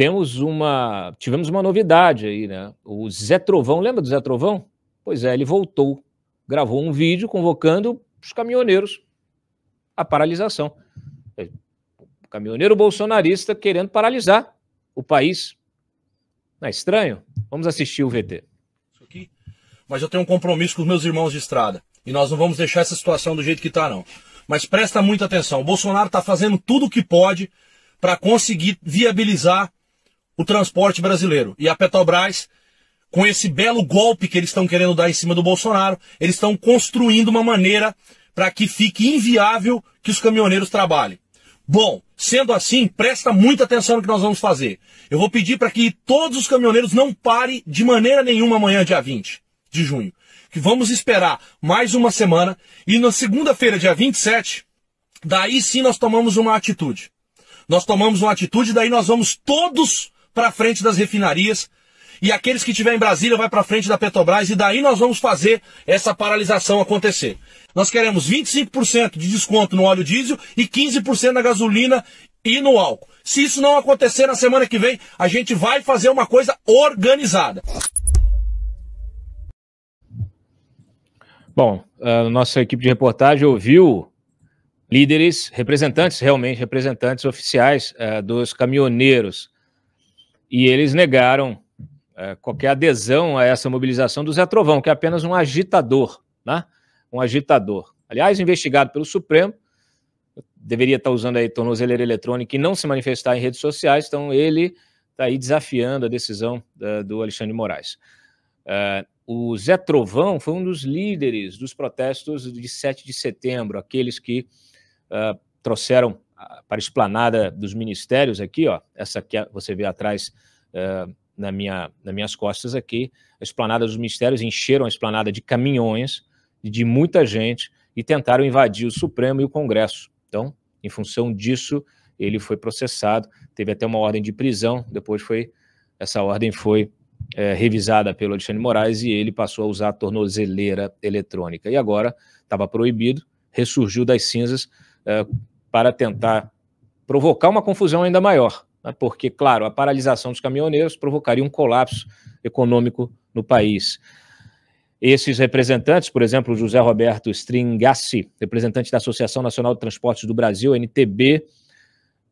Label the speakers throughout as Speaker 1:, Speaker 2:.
Speaker 1: temos uma tivemos uma novidade aí, né? O Zé Trovão, lembra do Zé Trovão? Pois é, ele voltou, gravou um vídeo convocando os caminhoneiros à paralisação. É, o caminhoneiro bolsonarista querendo paralisar o país. Não é estranho? Vamos assistir o VT. Aqui,
Speaker 2: mas eu tenho um compromisso com os meus irmãos de estrada. E nós não vamos deixar essa situação do jeito que está, não. Mas presta muita atenção. O Bolsonaro está fazendo tudo o que pode para conseguir viabilizar o transporte brasileiro. E a Petrobras, com esse belo golpe que eles estão querendo dar em cima do Bolsonaro, eles estão construindo uma maneira para que fique inviável que os caminhoneiros trabalhem. Bom, sendo assim, presta muita atenção no que nós vamos fazer. Eu vou pedir para que todos os caminhoneiros não parem de maneira nenhuma amanhã, dia 20 de junho. Que vamos esperar mais uma semana e na segunda-feira, dia 27, daí sim nós tomamos uma atitude. Nós tomamos uma atitude, daí nós vamos todos para frente das refinarias. E aqueles que tiver em Brasília vai para frente da Petrobras e daí nós vamos fazer essa paralisação acontecer. Nós queremos 25% de desconto no óleo diesel e 15% na gasolina e no álcool. Se isso não acontecer na semana que vem, a gente vai fazer uma coisa organizada.
Speaker 1: Bom, a nossa equipe de reportagem ouviu líderes, representantes, realmente representantes oficiais eh, dos caminhoneiros e eles negaram é, qualquer adesão a essa mobilização do Zé Trovão, que é apenas um agitador, né? Um agitador. Aliás, investigado pelo Supremo, deveria estar usando aí tornozeleira eletrônica e não se manifestar em redes sociais, então ele está aí desafiando a decisão da, do Alexandre de Moraes. É, o Zé Trovão foi um dos líderes dos protestos de 7 de setembro, aqueles que uh, trouxeram para a esplanada dos ministérios aqui, ó, essa que você vê atrás é, na minha, nas minhas costas aqui, a esplanada dos ministérios encheram a esplanada de caminhões, de muita gente, e tentaram invadir o Supremo e o Congresso. Então, em função disso, ele foi processado, teve até uma ordem de prisão, depois foi, essa ordem foi é, revisada pelo Alexandre Moraes e ele passou a usar a tornozeleira eletrônica. E agora estava proibido, ressurgiu das cinzas, é, para tentar provocar uma confusão ainda maior, né? porque, claro, a paralisação dos caminhoneiros provocaria um colapso econômico no país. Esses representantes, por exemplo, José Roberto Stringassi, representante da Associação Nacional de Transportes do Brasil, NTB,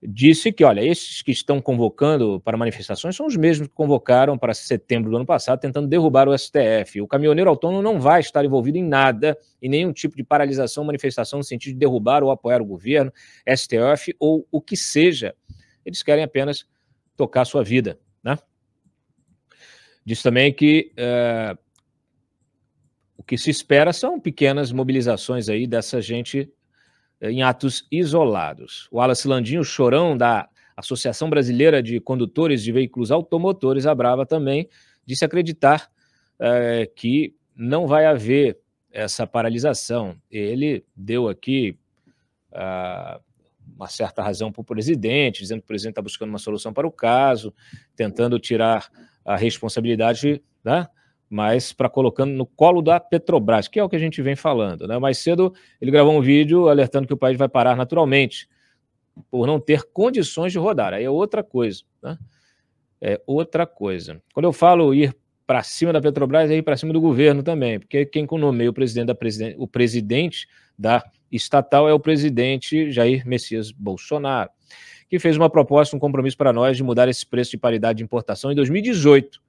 Speaker 1: disse que, olha, esses que estão convocando para manifestações são os mesmos que convocaram para setembro do ano passado, tentando derrubar o STF. O caminhoneiro autônomo não vai estar envolvido em nada, em nenhum tipo de paralisação, manifestação no sentido de derrubar ou apoiar o governo, STF ou o que seja. Eles querem apenas tocar a sua vida, né? Diz também que uh, o que se espera são pequenas mobilizações aí dessa gente eh, em atos isolados. O Wallace Landinho, chorão da Associação Brasileira de Condutores de Veículos Automotores, a Brava também, disse acreditar é, que não vai haver essa paralisação. Ele deu aqui ah, uma certa razão para o presidente, dizendo que o presidente está buscando uma solução para o caso, tentando tirar a responsabilidade né, mas para colocando no colo da Petrobras, que é o que a gente vem falando. Né? Mais cedo ele gravou um vídeo alertando que o país vai parar naturalmente, por não ter condições de rodar. Aí é outra coisa. Né? É outra coisa. Quando eu falo ir para cima da Petrobras, é ir para cima do governo também, porque quem nomeia o presidente, da o presidente da estatal é o presidente Jair Messias Bolsonaro, que fez uma proposta, um compromisso para nós de mudar esse preço de paridade de importação em 2018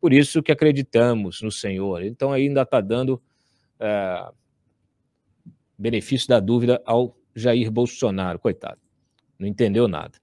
Speaker 1: por isso que acreditamos no Senhor. Então ainda está dando é, benefício da dúvida ao Jair Bolsonaro, coitado. Não entendeu nada.